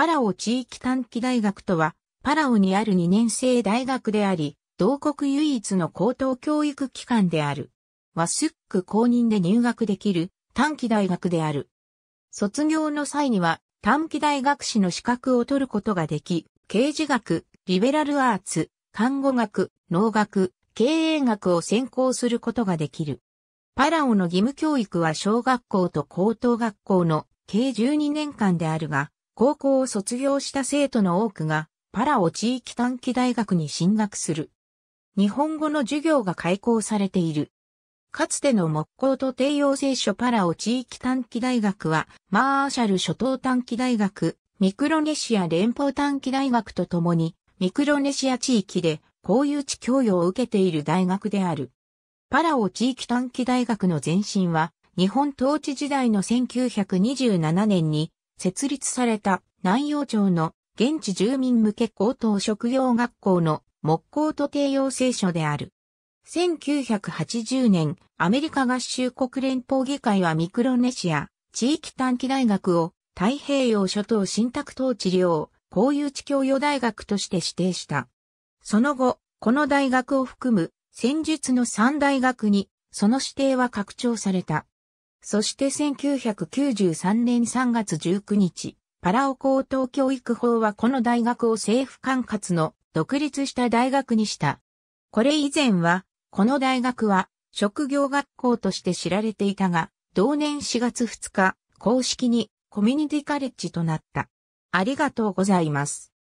パラオ地域短期大学とは、パラオにある2年生大学であり、同国唯一の高等教育機関である。ワスック公認で入学できる短期大学である。卒業の際には短期大学士の資格を取ることができ、刑事学、リベラルアーツ、看護学、農学、経営学を専攻することができる。パラオの義務教育は小学校と高等学校の計12年間であるが、高校を卒業した生徒の多くが、パラオ地域短期大学に進学する。日本語の授業が開講されている。かつての木工と帝用聖書パラオ地域短期大学は、マーシャル諸島短期大学、ミクロネシア連邦短期大学とともに、ミクロネシア地域で公有地教養を受けている大学である。パラオ地域短期大学の前身は、日本統治時代の1927年に設立された南洋町の現地住民向け高等職業学校の木工と帝要聖書である。1980年、アメリカ合衆国連邦議会はミクロネシア地域短期大学を太平洋諸島信託統治領公有地教養大学として指定した。その後、この大学を含む戦術の三大学にその指定は拡張された。そして1993年3月19日、パラオ高等教育法はこの大学を政府管轄の独立した大学にした。これ以前は、この大学は職業学校として知られていたが、同年4月2日、公式にコミュニティカレッジとなった。ありがとうございます。